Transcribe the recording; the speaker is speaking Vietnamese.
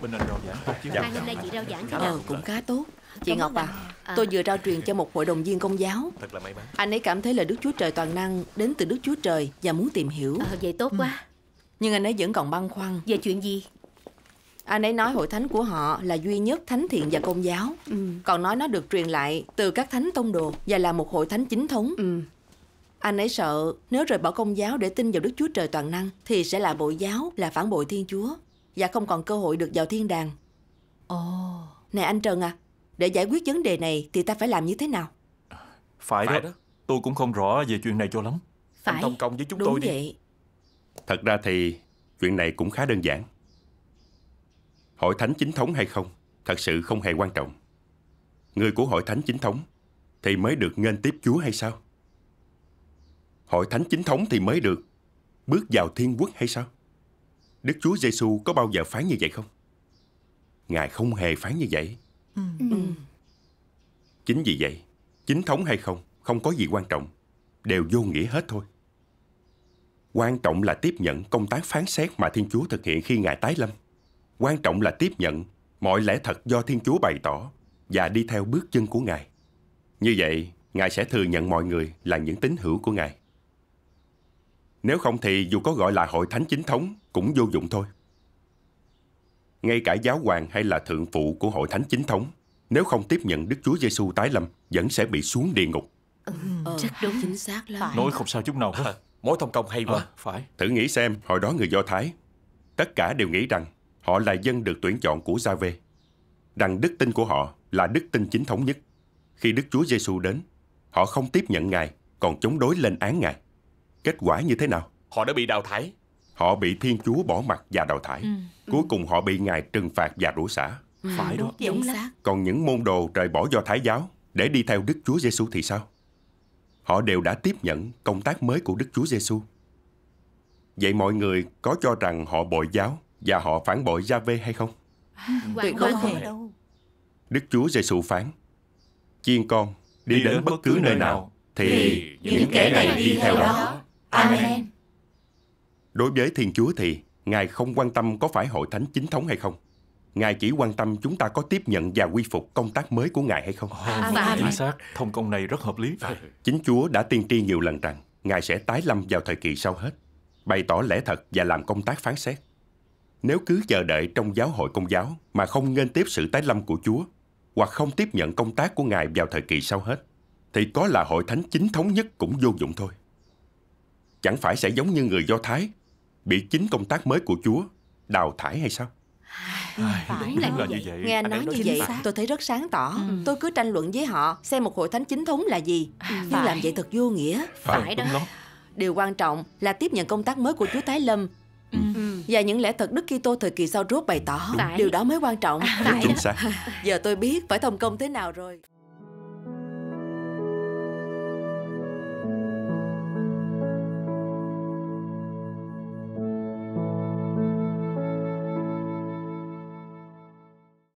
bình dạ. anh rau giảng Dạ. Hai năm nay chị rau giảng thế nào? Ờ, cũng khá tốt. Chị Cảm Ngọc ơn à, À. tôi vừa rao truyền cho một hội đồng viên công giáo. Thật là may mắn. Anh ấy cảm thấy là Đức Chúa Trời toàn năng đến từ Đức Chúa Trời và muốn tìm hiểu. Ờ, vậy tốt ừ. quá. Nhưng anh ấy vẫn còn băn khoăn. Về chuyện gì? Anh ấy nói hội thánh của họ là duy nhất thánh thiện và công giáo. Ừ. Còn nói nó được truyền lại từ các thánh tông đồ và là một hội thánh chính thống. Ừ. Anh ấy sợ nếu rời bỏ công giáo để tin vào Đức Chúa Trời toàn năng thì sẽ là bội giáo, là phản bội Thiên Chúa và không còn cơ hội được vào thiên đàng. Ồ. Oh. Này anh Trần à, để giải quyết vấn đề này thì ta phải làm như thế nào? Phải, phải đó. đó, tôi cũng không rõ về chuyện này cho lắm. Phải. Anh thông công với chúng Đúng tôi đi. vậy. Thật ra thì chuyện này cũng khá đơn giản. Hội thánh chính thống hay không, thật sự không hề quan trọng. Người của hội thánh chính thống thì mới được nghênh tiếp Chúa hay sao? Hội thánh chính thống thì mới được bước vào thiên quốc hay sao? Đức Chúa Giêsu có bao giờ phán như vậy không? Ngài không hề phán như vậy. Ừ. Ừ. ừ. Chính vì vậy, chính thống hay không, không có gì quan trọng, đều vô nghĩa hết thôi. Quan trọng là tiếp nhận công tác phán xét mà Thiên Chúa thực hiện khi Ngài tái lâm. Quan trọng là tiếp nhận mọi lẽ thật do Thiên Chúa bày tỏ và đi theo bước chân của Ngài. Như vậy, Ngài sẽ thừa nhận mọi người là những tín hữu của Ngài. Nếu không thì dù có gọi là hội thánh chính thống cũng vô dụng thôi. Ngay cả giáo hoàng hay là thượng phụ của hội thánh chính thống, nếu không tiếp nhận Đức Chúa Giêsu tái lâm vẫn sẽ bị xuống địa ngục. Ừ, ừ, ờ, rất đúng chính xác lắm. Nói không sao chút nào hết. mối thông công hay quá. À, phải. Thử nghĩ xem, hồi đó người Do Thái, tất cả đều nghĩ rằng họ là dân được tuyển chọn của Gia-vê, rằng đức tin của họ là đức tin chính thống nhất. Khi Đức Chúa Giêsu đến, họ không tiếp nhận Ngài, còn chống đối lên án Ngài. Kết quả như thế nào? Họ đã bị đào thải. Họ bị Thiên Chúa bỏ mặt và đào thải. Ừ. Cuối cùng họ bị Ngài trừng phạt và rủa xả. Ừ, Phải đó. Đúng Còn những môn đồ trời bỏ do Thái giáo để đi theo Đức Chúa Giêsu thì sao? Họ đều đã tiếp nhận công tác mới của Đức Chúa Giêsu. Vậy mọi người có cho rằng họ bội giáo và họ phản bội gia vê hay không? Tuyệt không, không đâu. Đức Chúa Giêsu phán: Chiên con đi, đi đến bất cứ nơi nào thì những kẻ này đi theo đó. Amen. Đối với Thiên Chúa thì Ngài không quan tâm có phải hội thánh chính thống hay không. Ngài chỉ quan tâm chúng ta có tiếp nhận và quy phục công tác mới của Ngài hay không. chính xác, thông công này rất hợp lý. Chính Chúa đã tiên tri nhiều lần rằng Ngài sẽ tái lâm vào thời kỳ sau hết, bày tỏ lẽ thật và làm công tác phán xét. Nếu cứ chờ đợi trong giáo hội công giáo mà không nên tiếp sự tái lâm của Chúa, hoặc không tiếp nhận công tác của Ngài vào thời kỳ sau hết, thì có là hội thánh chính thống nhất cũng vô dụng thôi chẳng phải sẽ giống như người Do Thái bị chính công tác mới của Chúa đào thải hay sao? phải là, là như vậy. Nghe anh, anh nói, nói như vậy, xác. tôi thấy rất sáng tỏ. Ừ. Tôi cứ tranh luận với họ xem một hội thánh chính thống là gì, ừ. nhưng phải. làm vậy thật vô nghĩa. Phải, phải ờ, đó. Điều quan trọng là tiếp nhận công tác mới của Chúa Thái Lâm ừ. Ừ. ừ. và những lẽ thật Đức Kitô thời kỳ sau rốt bày tỏ. Phải. Điều đó mới quan trọng. đúng phải. Chính xác. Giờ tôi biết phải thông công thế nào rồi.